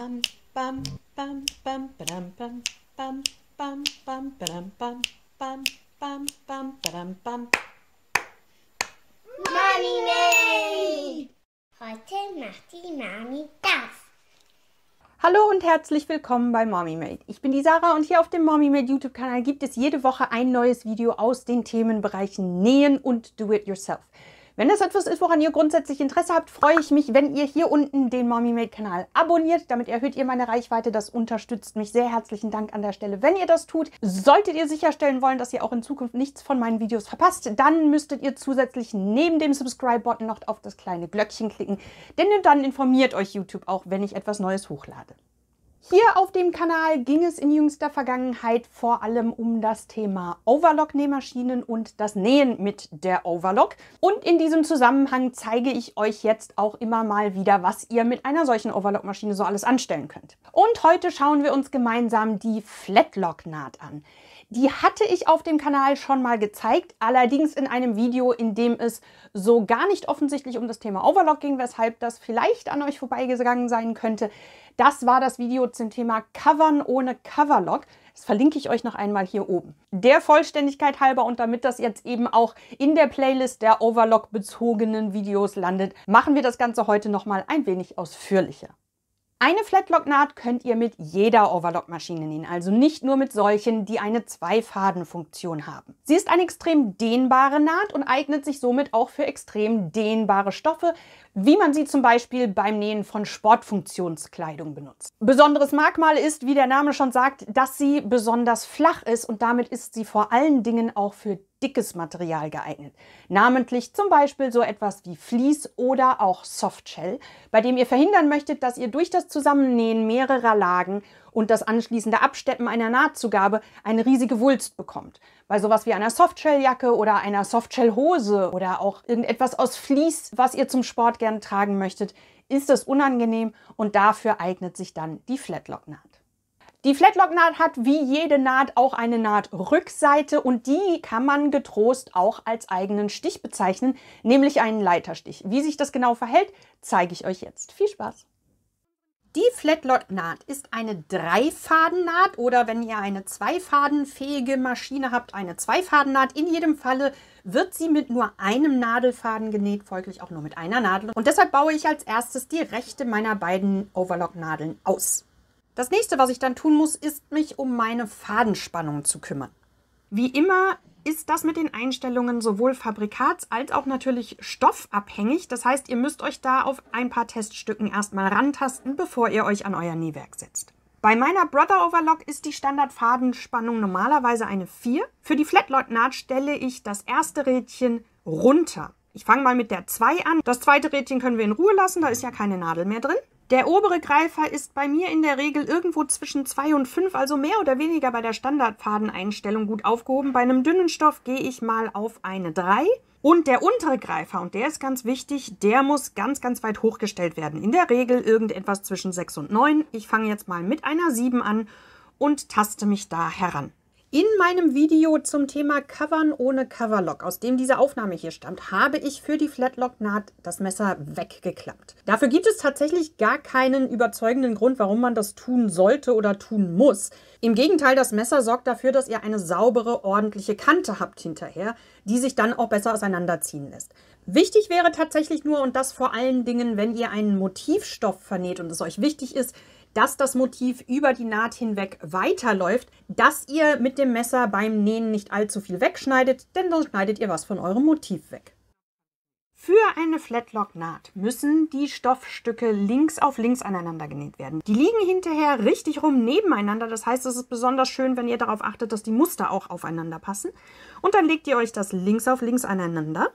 bam, bam, bam, bam, bam bam, bam, bam, bam, badam, bam, bam, bam, bam, badam, bam. Money May! Heute macht die Mami das. Hallo und herzlich willkommen bei Mommy Made. Ich bin die Sarah und hier auf dem Mommy Made YouTube Kanal gibt es jede Woche ein neues Video aus den Themenbereichen Nähen und Do It Yourself. Wenn das etwas ist, woran ihr grundsätzlich Interesse habt, freue ich mich, wenn ihr hier unten den Mommy Made Kanal abonniert. Damit erhöht ihr meine Reichweite. Das unterstützt mich sehr. Herzlichen Dank an der Stelle, wenn ihr das tut. Solltet ihr sicherstellen wollen, dass ihr auch in Zukunft nichts von meinen Videos verpasst, dann müsstet ihr zusätzlich neben dem Subscribe-Button noch auf das kleine Glöckchen klicken. Denn dann informiert euch YouTube auch, wenn ich etwas Neues hochlade. Hier auf dem Kanal ging es in jüngster Vergangenheit vor allem um das Thema Overlock-Nähmaschinen und das Nähen mit der Overlock. Und in diesem Zusammenhang zeige ich euch jetzt auch immer mal wieder, was ihr mit einer solchen Overlock-Maschine so alles anstellen könnt. Und heute schauen wir uns gemeinsam die Flatlock-Naht an. Die hatte ich auf dem Kanal schon mal gezeigt, allerdings in einem Video, in dem es so gar nicht offensichtlich um das Thema Overlock ging, weshalb das vielleicht an euch vorbeigegangen sein könnte. Das war das Video zum Thema Covern ohne Coverlock. Das verlinke ich euch noch einmal hier oben. Der Vollständigkeit halber und damit das jetzt eben auch in der Playlist der Overlock-bezogenen Videos landet, machen wir das Ganze heute nochmal ein wenig ausführlicher. Eine Flatlock-Naht könnt ihr mit jeder Overlock-Maschine nähen, also nicht nur mit solchen, die eine Zweifadenfunktion haben. Sie ist eine extrem dehnbare Naht und eignet sich somit auch für extrem dehnbare Stoffe, wie man sie zum Beispiel beim Nähen von Sportfunktionskleidung benutzt. Besonderes Merkmal ist, wie der Name schon sagt, dass sie besonders flach ist und damit ist sie vor allen Dingen auch für dickes Material geeignet, namentlich zum Beispiel so etwas wie Vlies oder auch Softshell, bei dem ihr verhindern möchtet, dass ihr durch das Zusammennähen mehrerer Lagen und das anschließende Absteppen einer Nahtzugabe eine riesige Wulst bekommt. Bei sowas wie einer Softshelljacke oder einer Softshelhose oder auch irgendetwas aus Vlies, was ihr zum Sport gerne tragen möchtet, ist das unangenehm und dafür eignet sich dann die Flatlock-Naht. Die Flatlock-Naht hat wie jede Naht auch eine Nahtrückseite und die kann man getrost auch als eigenen Stich bezeichnen, nämlich einen Leiterstich. Wie sich das genau verhält, zeige ich euch jetzt. Viel Spaß! Die flatlock naht ist eine Dreifadennaht oder wenn ihr eine zweifadenfähige Maschine habt, eine Zweifadennaht. In jedem Falle wird sie mit nur einem Nadelfaden genäht, folglich auch nur mit einer Nadel. Und deshalb baue ich als erstes die rechte meiner beiden Overlock-Nadeln aus. Das nächste, was ich dann tun muss, ist mich um meine Fadenspannung zu kümmern. Wie immer ist das mit den Einstellungen sowohl fabrikats- als auch natürlich stoffabhängig. Das heißt, ihr müsst euch da auf ein paar Teststücken erstmal rantasten, bevor ihr euch an euer Nähwerk setzt. Bei meiner Brother Overlock ist die Standardfadenspannung normalerweise eine 4. Für die Flatlock Naht stelle ich das erste Rädchen runter. Ich fange mal mit der 2 an. Das zweite Rädchen können wir in Ruhe lassen, da ist ja keine Nadel mehr drin. Der obere Greifer ist bei mir in der Regel irgendwo zwischen 2 und 5, also mehr oder weniger bei der Standardfadeneinstellung gut aufgehoben. Bei einem dünnen Stoff gehe ich mal auf eine 3. Und der untere Greifer, und der ist ganz wichtig, der muss ganz, ganz weit hochgestellt werden. In der Regel irgendetwas zwischen 6 und 9. Ich fange jetzt mal mit einer 7 an und taste mich da heran. In meinem Video zum Thema Covern ohne Coverlock, aus dem diese Aufnahme hier stammt, habe ich für die Flatlock-Naht das Messer weggeklappt. Dafür gibt es tatsächlich gar keinen überzeugenden Grund, warum man das tun sollte oder tun muss. Im Gegenteil, das Messer sorgt dafür, dass ihr eine saubere, ordentliche Kante habt hinterher, die sich dann auch besser auseinanderziehen lässt. Wichtig wäre tatsächlich nur, und das vor allen Dingen, wenn ihr einen Motivstoff vernäht und es euch wichtig ist, dass das Motiv über die Naht hinweg weiterläuft, dass ihr mit dem Messer beim Nähen nicht allzu viel wegschneidet, denn sonst schneidet ihr was von eurem Motiv weg. Für eine Flatlock-Naht müssen die Stoffstücke links auf links aneinander genäht werden. Die liegen hinterher richtig rum nebeneinander. Das heißt, es ist besonders schön, wenn ihr darauf achtet, dass die Muster auch aufeinander passen. Und dann legt ihr euch das links auf links aneinander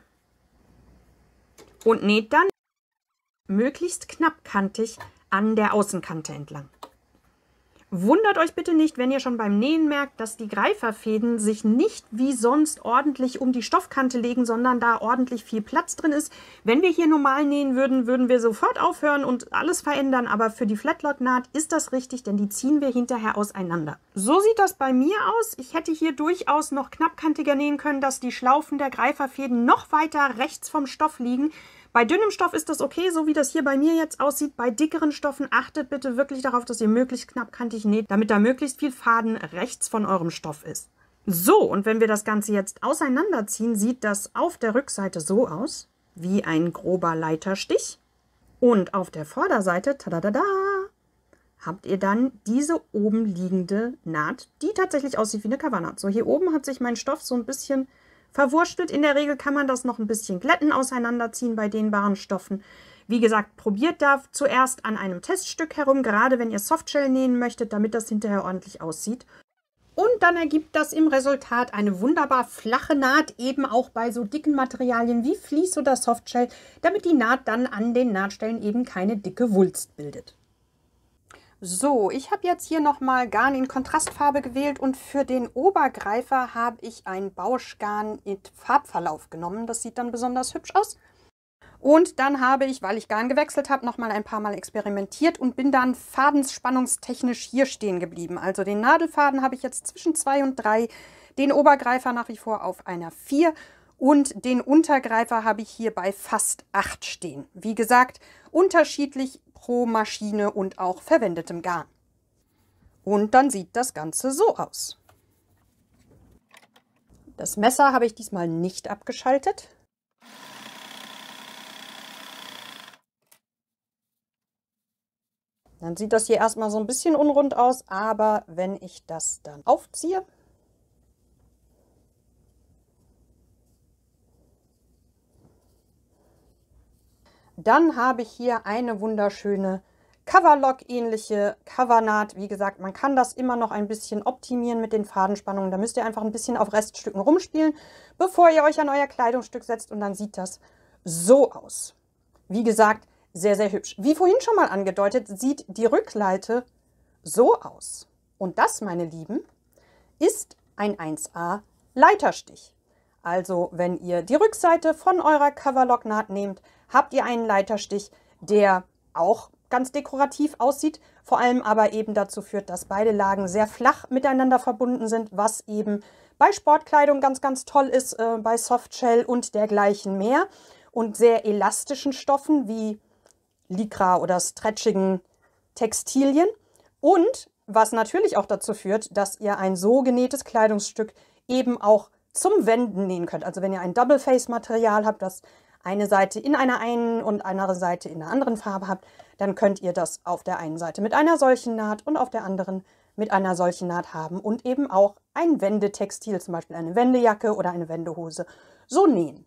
und näht dann möglichst knappkantig an der Außenkante entlang. Wundert euch bitte nicht, wenn ihr schon beim Nähen merkt, dass die Greiferfäden sich nicht wie sonst ordentlich um die Stoffkante legen, sondern da ordentlich viel Platz drin ist. Wenn wir hier normal nähen würden, würden wir sofort aufhören und alles verändern, aber für die Flatlot-Naht ist das richtig, denn die ziehen wir hinterher auseinander. So sieht das bei mir aus. Ich hätte hier durchaus noch knappkantiger nähen können, dass die Schlaufen der Greiferfäden noch weiter rechts vom Stoff liegen, bei dünnem Stoff ist das okay, so wie das hier bei mir jetzt aussieht. Bei dickeren Stoffen achtet bitte wirklich darauf, dass ihr möglichst knappkantig näht, damit da möglichst viel Faden rechts von eurem Stoff ist. So, und wenn wir das Ganze jetzt auseinanderziehen, sieht das auf der Rückseite so aus, wie ein grober Leiterstich. Und auf der Vorderseite, tadadada, habt ihr dann diese oben liegende Naht, die tatsächlich aussieht wie eine Covernaht. So, hier oben hat sich mein Stoff so ein bisschen verwurstelt. In der Regel kann man das noch ein bisschen glätten, auseinanderziehen bei dehnbaren Stoffen. Wie gesagt, probiert da zuerst an einem Teststück herum, gerade wenn ihr Softshell nähen möchtet, damit das hinterher ordentlich aussieht. Und dann ergibt das im Resultat eine wunderbar flache Naht, eben auch bei so dicken Materialien wie Vlies oder Softshell, damit die Naht dann an den Nahtstellen eben keine dicke Wulst bildet. So, ich habe jetzt hier nochmal Garn in Kontrastfarbe gewählt und für den Obergreifer habe ich ein Bauschgarn in Farbverlauf genommen. Das sieht dann besonders hübsch aus. Und dann habe ich, weil ich Garn gewechselt habe, nochmal ein paar Mal experimentiert und bin dann fadenspannungstechnisch hier stehen geblieben. Also den Nadelfaden habe ich jetzt zwischen 2 und 3, den Obergreifer nach wie vor auf einer 4 und den Untergreifer habe ich hier bei fast 8 stehen. Wie gesagt, unterschiedlich pro Maschine und auch verwendetem Garn. Und dann sieht das Ganze so aus. Das Messer habe ich diesmal nicht abgeschaltet. Dann sieht das hier erstmal so ein bisschen unrund aus, aber wenn ich das dann aufziehe, Dann habe ich hier eine wunderschöne Coverlock-ähnliche Covernaht. Wie gesagt, man kann das immer noch ein bisschen optimieren mit den Fadenspannungen. Da müsst ihr einfach ein bisschen auf Reststücken rumspielen, bevor ihr euch an euer Kleidungsstück setzt. Und dann sieht das so aus. Wie gesagt, sehr, sehr hübsch. Wie vorhin schon mal angedeutet, sieht die Rückleite so aus. Und das, meine Lieben, ist ein 1A Leiterstich. Also wenn ihr die Rückseite von eurer Coverlocknaht nehmt, habt ihr einen Leiterstich, der auch ganz dekorativ aussieht, vor allem aber eben dazu führt, dass beide Lagen sehr flach miteinander verbunden sind, was eben bei Sportkleidung ganz, ganz toll ist, äh, bei Softshell und dergleichen mehr und sehr elastischen Stoffen wie Lycra oder stretchigen Textilien und was natürlich auch dazu führt, dass ihr ein so genähtes Kleidungsstück eben auch zum Wenden nähen könnt. Also wenn ihr ein Double Face Material habt, das eine Seite in einer einen und andere Seite in einer anderen Farbe habt, dann könnt ihr das auf der einen Seite mit einer solchen Naht und auf der anderen mit einer solchen Naht haben und eben auch ein Wendetextil, zum Beispiel eine Wendejacke oder eine Wendehose, so nähen.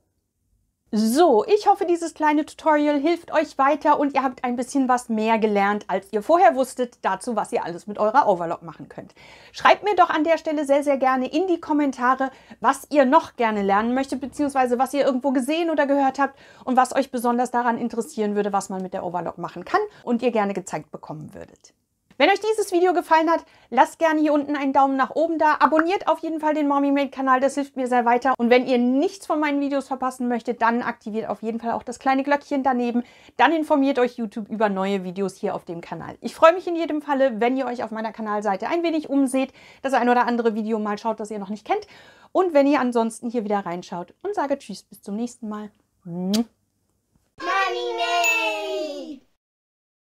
So, ich hoffe, dieses kleine Tutorial hilft euch weiter und ihr habt ein bisschen was mehr gelernt, als ihr vorher wusstet, dazu, was ihr alles mit eurer Overlock machen könnt. Schreibt mir doch an der Stelle sehr, sehr gerne in die Kommentare, was ihr noch gerne lernen möchtet, beziehungsweise was ihr irgendwo gesehen oder gehört habt und was euch besonders daran interessieren würde, was man mit der Overlock machen kann und ihr gerne gezeigt bekommen würdet. Wenn euch dieses Video gefallen hat, lasst gerne hier unten einen Daumen nach oben da. Abonniert auf jeden Fall den Mommy Made Kanal, das hilft mir sehr weiter. Und wenn ihr nichts von meinen Videos verpassen möchtet, dann aktiviert auf jeden Fall auch das kleine Glöckchen daneben. Dann informiert euch YouTube über neue Videos hier auf dem Kanal. Ich freue mich in jedem Falle, wenn ihr euch auf meiner Kanalseite ein wenig umseht, das ein oder andere Video mal schaut, das ihr noch nicht kennt. Und wenn ihr ansonsten hier wieder reinschaut und sage Tschüss, bis zum nächsten Mal. Mommy Made!